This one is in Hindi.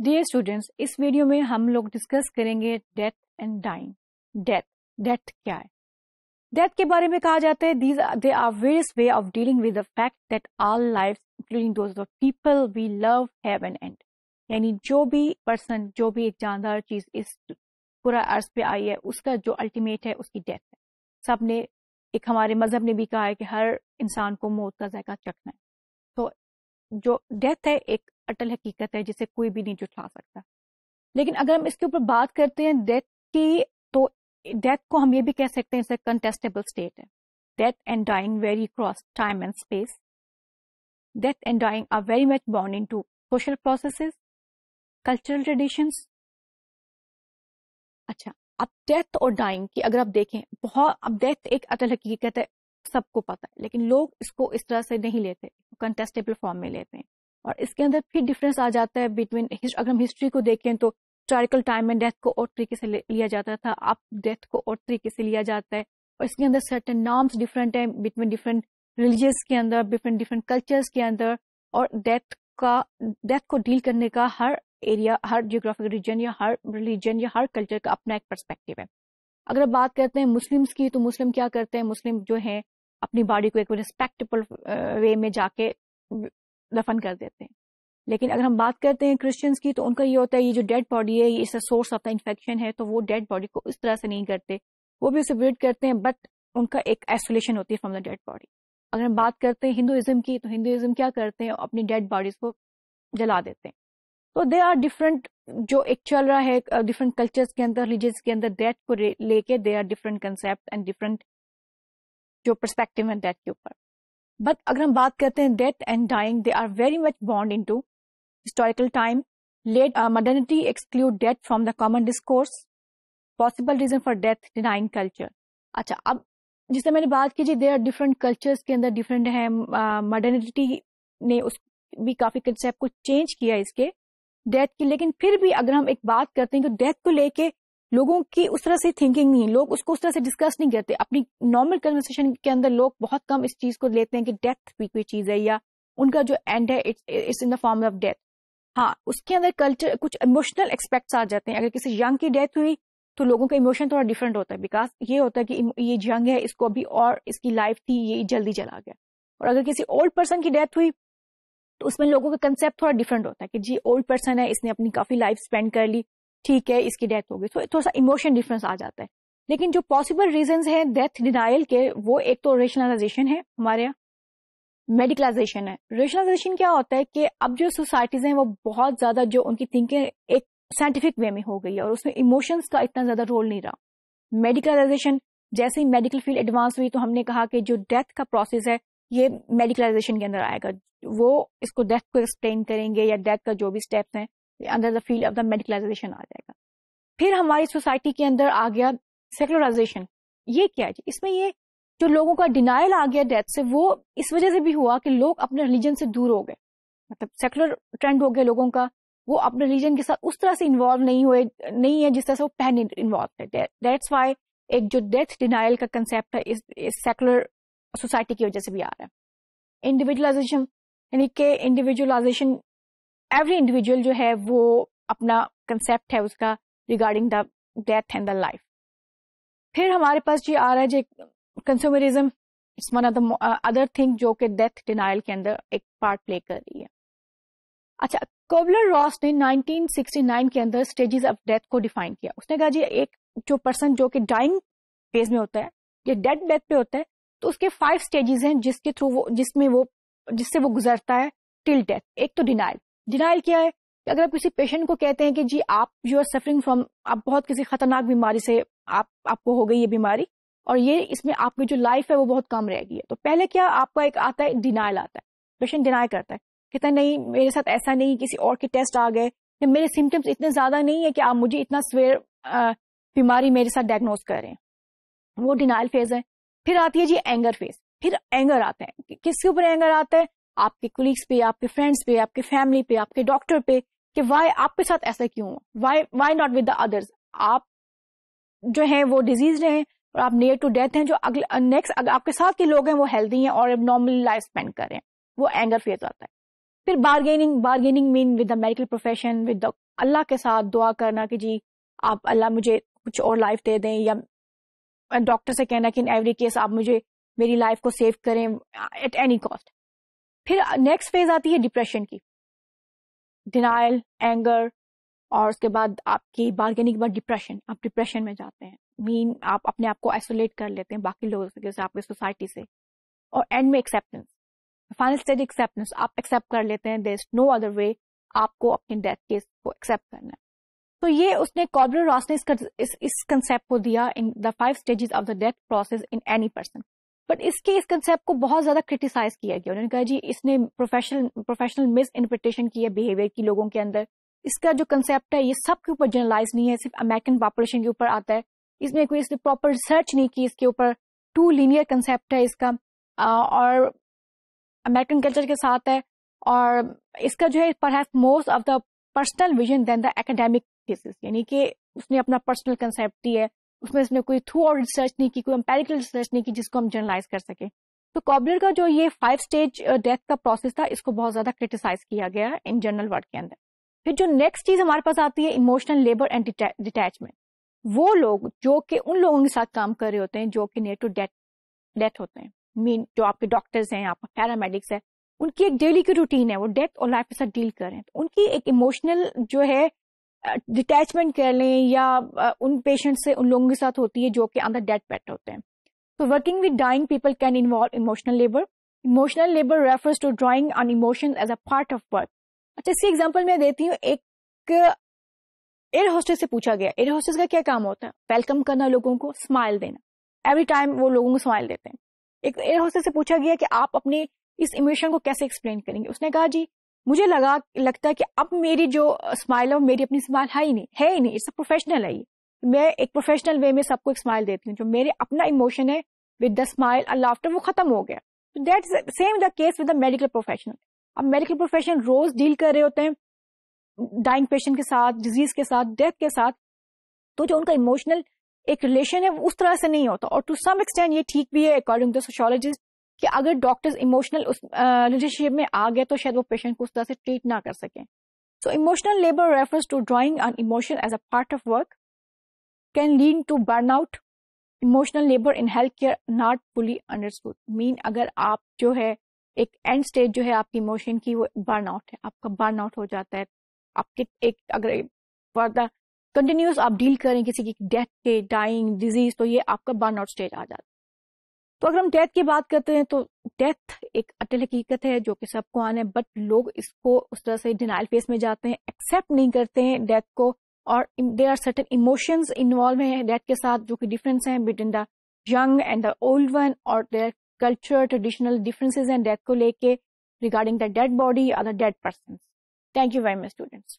डियर स्टूडेंट्स इस वीडियो में हम लोग डिस्कस करेंगे death and dying death death क्या है डेथ के बारे में कहा जाता है these they are various way of dealing with the fact that all life including people we love have an end यानी जो भी पर्सन जो भी एक जानदार चीज इस पूरा अर्थ पे आई है उसका जो अल्टीमेट है उसकी डेथ है सब ने एक हमारे मजहब ने भी कहा है कि हर इंसान को मौत का जायका चखना है तो जो डेथ है एक अटल हकीकत है जिसे कोई भी नहीं जुटा सकता लेकिन अगर हम इसके ऊपर बात करते हैं डेथ की तो डेथ को हम ये भी कह सकते हैं इसे कंटेस्टेबल स्टेट है death and dying vary cross time and space death and dying are very much bond into social process cultural traditions अच्छा अब डेथ और डाइंग की अगर आप देखें बहुत अब डेथ एक अटल हकीकत है सबको पता है लेकिन लोग इसको इस तरह से नहीं लेते कंटेस्टेबल फॉर्म में लेते हैं और इसके अंदर फिर डिफरेंस आ जाता है बिटवीन अगर हम हिस्ट्री को देखें तो हिस्टोरिकल टाइम में डेथ को और तरीके से लिया जाता था अब डेथ को और तरीके से लिया जाता है और इसके अंदर सर्टन नॉर्म्स डिफरेंट है बिटवीन डिफरेंट रिलीजियस के अंदर डिफरेंट डिफरेंट कल्चर्स के अंदर और डेथ का डेथ को डील करने का हर एरिया हर जियोग्राफिक रीजन या हर रिलीजन या हर कल्चर का अपना एक परस्पेक्टिव है अगर बात करते हैं मुस्लिम्स की तो मुस्लिम क्या करते हैं मुस्लिम जो है अपनी बॉडी को एक रिस्पेक्टेबल वे में जाके दफन कर देते हैं लेकिन अगर हम बात करते हैं क्रिश्चियंस की तो उनका ये होता है ये जो डेड बॉडी है ये इसका सोर्स ऑफ द इन्फेक्शन है तो वो डेड बॉडी को इस तरह से नहीं करते वो भी उसे वेट करते हैं बट उनका एक आइसोलेशन होती है फ्रॉम द डेड बॉडी अगर हम बात करते हैं हिंदुइज्म की तो हिंदुइज्म क्या करते हैं अपनी डेड बॉडीज को जला देते हैं तो दे आर डिफरेंट जो एक चल रहा है डिफरेंट कल्चर्स के अंदर रिलीजन्स के अंदर डेथ को लेके they are different concept and different जो परस्पेक्टिव है डेथ के ऊपर बट अगर हम बात करते हैं death and dying they are very much bond into historical time late modernity exclude death from the common discourse possible reason for death denying culture अच्छा अब जिससे मैंने बात की जी देर डिफरेंट कल्चर्स के अंदर डिफरेंट है मॉडर्निटी uh, ने उस भी काफी कंसेप्ट को चेंज किया इसके डेथ की लेकिन फिर भी अगर हम एक बात करते हैं तो डेथ को लेके लोगों की उस तरह से थिंकिंग नहीं लोग उसको उस तरह से डिस्कस नहीं करते अपनी नॉर्मल कन्वर्सेशन के अंदर लोग बहुत कम इस चीज को लेते हैं कि डेथ भी कोई चीज है या उनका जो एंड है it's in the form of death हाँ उसके अंदर कल्चर कुछ इमोशनल एक्सपेक्ट्स आ जाते हैं अगर किसी यंग की डेथ हुई तो लोगों का इमोशन थोड़ा डिफरेंट होता है बिकॉज ये होता है कि ये यंग है इसको अभी और इसकी लाइफ थी ये जल्दी चला गया और अगर किसी ओल्ड पर्सन की डेथ हुई तो उसमें लोगों का कंसेप्ट थोड़ा डिफरेंट होता है कि जी ओल्ड पर्सन है इसने अपनी काफी लाइफ स्पेंड कर ली ठीक है इसकी डेथ हो गई तो थोड़ा सा इमोशन डिफरेंस आ जाता है लेकिन जो पॉसिबल रीजन है डेथ डिनाइल के वो एक तो रेशनलाइजेशन है हमारे यहाँ मेडिकलाइजेशन है रेशनलाइजेशन क्या होता है कि अब जो सोसाइटीज हैं वो बहुत ज्यादा जो उनकी थिंकिंग एक साइंटिफिक वे में हो गई है और उसमें इमोशंस का इतना ज्यादा रोल नहीं रहा मेडिकलाइजेशन जैसे ही मेडिकल फील्ड एडवांस हुई तो हमने कहा कि जो डेथ का प्रोसेस है ये मेडिकलाइजेशन के अंदर आएगा वो इसको डेथ को एक्सप्लेन करेंगे या डेथ का जो भी स्टेप्स हैं under the field of the medicalization आ जाएगा फिर हमारी सोसाइटी के अंदर आ गया सेकुलराइजेशन ये क्या है इसमें ये जो लोगों का डिनाइल आ गया डेथ से वो इस वजह से भी हुआ कि लोग अपने रिलीजन से दूर हो गए मतलब सेकुलर ट्रेंड हो गया लोगों का वो अपने रिलीजन के साथ उस तरह से इन्वॉल्व नहीं हुए नहीं है जिस तरह से वो पहले इन्वॉल्व थे दैट्स वाई एक जो डेथ डिनाइल का कंसेप्ट है इस, इस सेकुलर सोसाइटी की वजह से भी आ रहा है इंडिविजुअलाइजेशन यानी कि इंडिविजुअलाइजेशन एवरी इंडिविजुअल जो है वो अपना कंसेप्ट है उसका regarding the death and the life फिर हमारे पास जी आ रहा है जो कंज्यूमरिज्म अदर थिंग जो कि डेथ डिनाइल के अंदर एक पार्ट प्ले कर रही है अच्छा कोबलर रॉस ने 1969 के अंदर स्टेजेस ऑफ डेथ को डिफाइन किया उसने कहा जी एक जो पर्सन जो कि डाइंग फेज में होता है या डेड डेथ पे होता है तो उसके फाइव स्टेजेस हैं जिसके थ्रू वो जिसमें वो जिससे वो गुजरता है टिल डेथ एक तो डिनाइल डिनाइल क्या है कि अगर आप किसी पेशेंट को कहते हैं कि जी आप यू आर सफरिंग फ्रॉम आप बहुत किसी खतरनाक बीमारी से आप आपको हो गई ये बीमारी और ये इसमें आपकी जो लाइफ है वो बहुत कम रह गई है तो पहले क्या आपका एक आता है डिनाइल आता है पेशेंट डिनाई करता है कहता तो है नहीं मेरे साथ ऐसा नहीं किसी और के टेस्ट आ गए या तो मेरे सिम्टम्स इतने ज्यादा नहीं है कि आप मुझे इतना स्वेर बीमारी मेरे साथ डायग्नोज करें वो डिनाइल फेज है फिर आती है जी एंगर फेज फिर एंगर आते हैं किसके ऊपर एंगर आता है आपके कुलीग्स पे आपके फ्रेंड्स पे आपके फैमिली पे आपके डॉक्टर पे कि वाई आपके साथ ऐसा क्यों हुआ why why not with the others आप जो है वो डिजीज हैं और आप नियर टू डेथ हैं जो अगले नेक्स्ट uh, अगर आपके साथ के लोग हैं वो हेल्दी हैं और नॉर्मल लाइफ स्पेंड कर रहे हैं वो एंगर फेस आता है फिर bargaining bargaining mean with the medical profession with Allah के साथ दुआ करना कि जी आप अल्लाह मुझे कुछ और लाइफ दे दें या डॉक्टर से कहना कि इन एवरी केस आप मुझे मेरी लाइफ को सेव करें एट एनी कॉस्ट फिर नेक्स्ट फेज आती है डिप्रेशन की डिनाइल एंगर और उसके बाद आपकी बार्गेनिंग के बाद डिप्रेशन आप डिप्रेशन में जाते हैं मीन आप अपने आप को आइसोलेट कर लेते हैं बाकी लोगों से जैसे आपकी सोसाइटी से और एंड में एक्सेप्टेंस फाइनल स्टेज एक्सेप्टेंस आप एक्सेप्ट कर लेते हैं there is no other way आपको अपने डेथ केस को एक्सेप्ट करना है तो ये उसने कॉर्बोरॉस ने इस कंसेप्ट को दिया in the five stages of the death process in any person but इसके इस कंसेप्ट को बहुत ज्यादा क्रिटिसाइज किया गया उन्होंने कहा जी इसने प्रोफेशनल प्रोफेशनल मिस इंटरप्रिटेशन की है बिहेवियर की लोगों के अंदर इसका जो कंसेप्ट है ये सब के ऊपर जनरलाइज नहीं है सिर्फ अमेरिकन पॉपुलेशन के ऊपर आता है इसमें कोई इसने प्रॉपर रिसर्च नहीं की इसके ऊपर टू लीनियर कंसेप्ट है इसका और अमेरिकन कल्चर के साथ है और इसका जो है पर most of the personal vision then the academic thesis यानी कि उसने अपना पर्सनल कंसेप्ट दिया है उसमें उसने कोई थ्रू और रिसर्च नहीं की कोई एम्पेरिकल रिसर्च नहीं की जिसको हम जर्नलाइज कर सके तो कॉबलर का जो ये फाइव स्टेज डेथ का प्रोसेस था इसको बहुत ज्यादा क्रिटिसाइज किया गया इन जर्नल वर्ड के अंदर फिर जो नेक्स्ट चीज हमारे पास आती है इमोशनल लेबर एंड डिटैचमेंट वो लोग जो कि उन लोगों के साथ काम कर रहे होते हैं जो कि नियर टू डेथ डेथ होते हैं मीन जो आपके डॉक्टर्स हैं आपका पैरामेडिक्स है उनकी एक डेली की रूटीन है वो डेथ और लाइफ के साथ डील कर रहे हैं तो उनकी एक इमोशनल जो है डिटैचमेंट कह लें या उन पेशेंट से उन लोगों के साथ होती है जो कि अंदर डेड पेट होते हैं तो working with dying people can involve emotional labour emotional labour refers to drawing on emotion as a part of work अच्छा इसकी एग्जाम्पल मैं देती हूँ एक एयर होस्टेस से पूछा गया एयर होस्टेस का क्या काम होता है वेलकम करना लोगों को स्माइल देना एवरी टाइम वो लोगों को स्माइल देते हैं एक एयर होस्टेस से पूछा गया कि आप अपने इस इमोशन को कैसे एक्सप्लेन करेंगे उसने कहा जी मुझे लगा लगता है कि अब मेरी जो स्माइल है मेरी अपनी स्माइल है ही नहीं है ही नहीं इट्स प्रोफेशनल है ये मैं एक प्रोफेशनल वे में सबको एक स्माइल देती हूँ जो मेरे अपना इमोशन है विद द स्माइल अल लाफ्टर वो खत्म हो गया that same the case with the medical professional अब मेडिकल प्रोफेशन रोज डील कर रहे होते हैं डाइंग पेशेंट के साथ डिजीज के साथ डेथ के साथ तो जो उनका इमोशनल एक रिलेशन है वो उस तरह से नहीं होता और टू सम एक्सटेंड ये ठीक भी है अकॉर्डिंग टू सोशोलॉजिस्ट कि अगर डॉक्टर्स इमोशनल उस रिलेशनशिप में आ गए तो शायद वो पेशेंट को उस तरह से ट्रीट ना कर सकें so emotional labour refers to drawing on emotion as a part of work can lead to burn out emotional labour in health care not fully understood mean अगर आप जो है एक एंड स्टेज जो है आपकी इमोशन की वो बर्न आउट है आपका बर्न आउट हो जाता है आपके एक अगर फर्दर कंटिन्यूस आप डील करें किसी की डेथ के डाइंग डिजीज तो ये आपका बर्न आउट स्टेज आ जाता है तो अगर हम डेथ की बात करते हैं तो डेथ एक अटल हकीकत है जो कि सबको आना है बट लोग इसको उस तरह से डिनाइल फेस में जाते हैं एक्सेप्ट नहीं करते हैं डेथ को और there are certain emotions involve हैं डेथ के साथ जो कि डिफरेंस हैं between the young and the old one और देर कल्चर ट्रेडिशनल डिफरेंसेज हैं डेथ को लेके रिगार्डिंग द डेड बॉडी और the dead person thank you very much students